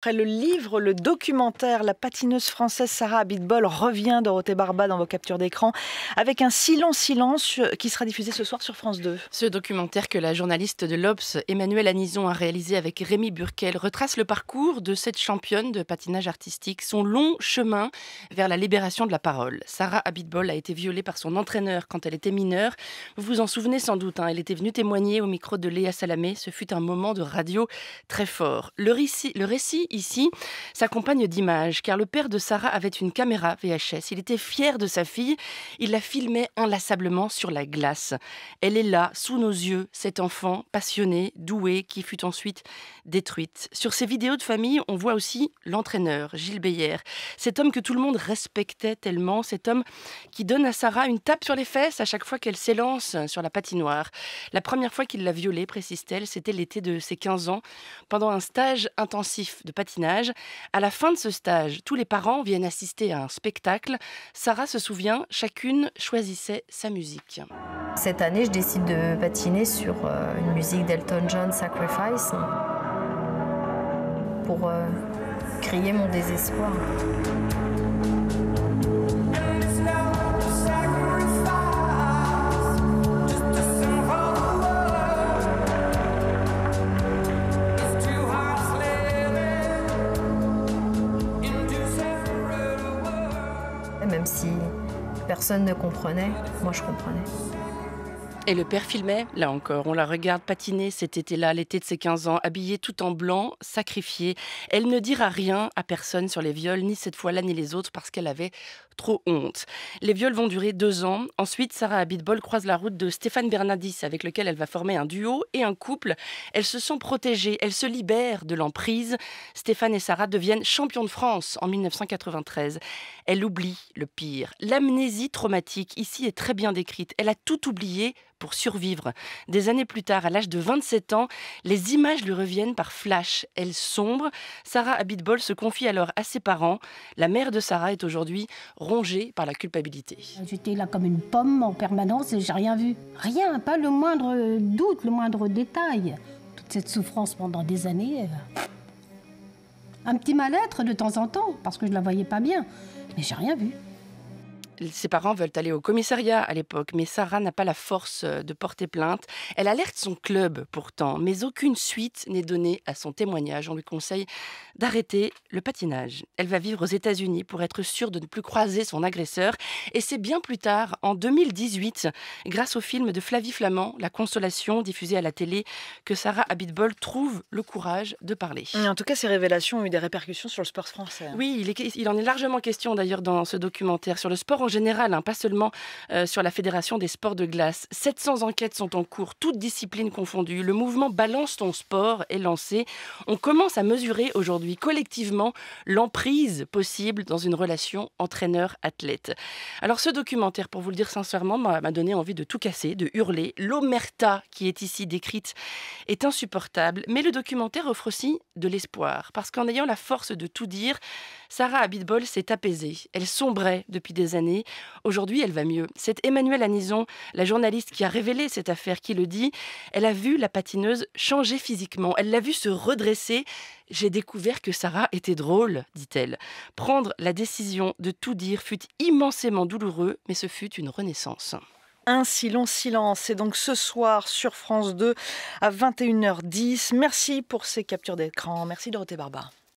Après le livre, le documentaire, la patineuse française Sarah Abitbol revient, Dorothée Barba, dans vos captures d'écran, avec un silence silence euh, qui sera diffusé ce soir sur France 2. Ce documentaire que la journaliste de l'Obs, Emmanuelle Anison, a réalisé avec Rémi Burkel, retrace le parcours de cette championne de patinage artistique, son long chemin vers la libération de la parole. Sarah Abitbol a été violée par son entraîneur quand elle était mineure. Vous vous en souvenez sans doute, hein. elle était venue témoigner au micro de Léa Salamé. Ce fut un moment de radio très fort. le récit ici, s'accompagne d'images, car le père de Sarah avait une caméra VHS. Il était fier de sa fille, il la filmait inlassablement sur la glace. Elle est là, sous nos yeux, cet enfant passionné, doué, qui fut ensuite détruite. Sur ces vidéos de famille, on voit aussi l'entraîneur, Gilles Beyer, cet homme que tout le monde respectait tellement, cet homme qui donne à Sarah une tape sur les fesses à chaque fois qu'elle s'élance sur la patinoire. La première fois qu'il l'a violée, précise-t-elle, c'était l'été de ses 15 ans, pendant un stage intensif de patinage. À la fin de ce stage, tous les parents viennent assister à un spectacle. Sarah se souvient, chacune choisissait sa musique. Cette année, je décide de patiner sur euh, une musique d'Elton John, Sacrifice, pour euh, crier mon désespoir. Comme si personne ne comprenait, moi je comprenais. Et le père filmait, là encore, on la regarde patiner cet été-là, l'été de ses 15 ans, habillée tout en blanc, sacrifiée. Elle ne dira rien à personne sur les viols, ni cette fois-là, ni les autres, parce qu'elle avait trop honte. Les viols vont durer deux ans. Ensuite, Sarah Abitbol croise la route de Stéphane Bernadis, avec lequel elle va former un duo et un couple. Elles se sent protégées, elles se libèrent de l'emprise. Stéphane et Sarah deviennent champions de France en 1993. Elle oublie le pire. L'amnésie traumatique, ici, est très bien décrite. Elle a tout oublié pour survivre. Des années plus tard, à l'âge de 27 ans, les images lui reviennent par flash. Elle sombre. Sarah Abitbol se confie alors à ses parents. La mère de Sarah est aujourd'hui rongée par la culpabilité. J'étais là comme une pomme en permanence et j'ai rien vu. Rien, pas le moindre doute, le moindre détail. Toute cette souffrance pendant des années. Euh, un petit mal-être de temps en temps, parce que je ne la voyais pas bien. Mais j'ai rien vu. Ses parents veulent aller au commissariat à l'époque, mais Sarah n'a pas la force euh, de porter plainte. Elle alerte son club pourtant, mais aucune suite n'est donnée à son témoignage. On lui conseille d'arrêter le patinage. Elle va vivre aux États-Unis pour être sûre de ne plus croiser son agresseur. Et c'est bien plus tard, en 2018, grâce au film de Flavie Flamand, La Consolation, diffusé à la télé, que Sarah Abitbol trouve le courage de parler. en tout cas, ces révélations ont eu des répercussions sur le sport français. Oui, il, il en est largement question d'ailleurs dans ce documentaire sur le sport en général, hein, pas seulement euh, sur la Fédération des sports de glace. 700 enquêtes sont en cours, toutes disciplines confondues. Le mouvement Balance ton sport est lancé. On commence à mesurer aujourd'hui collectivement l'emprise possible dans une relation entraîneur-athlète. Alors ce documentaire, pour vous le dire sincèrement, m'a donné envie de tout casser, de hurler. L'omerta qui est ici décrite est insupportable, mais le documentaire offre aussi de l'espoir, parce qu'en ayant la force de tout dire, Sarah Abitbol s'est apaisée. Elle sombrait depuis des années. Aujourd'hui, elle va mieux. C'est Emmanuelle Anison, la journaliste qui a révélé cette affaire, qui le dit. Elle a vu la patineuse changer physiquement. Elle l'a vu se redresser. J'ai découvert que Sarah était drôle, dit-elle. Prendre la décision de tout dire fut immensément douloureux, mais ce fut une renaissance un si long silence. Et donc ce soir sur France 2 à 21h10. Merci pour ces captures d'écran. Merci Dorothée Barba.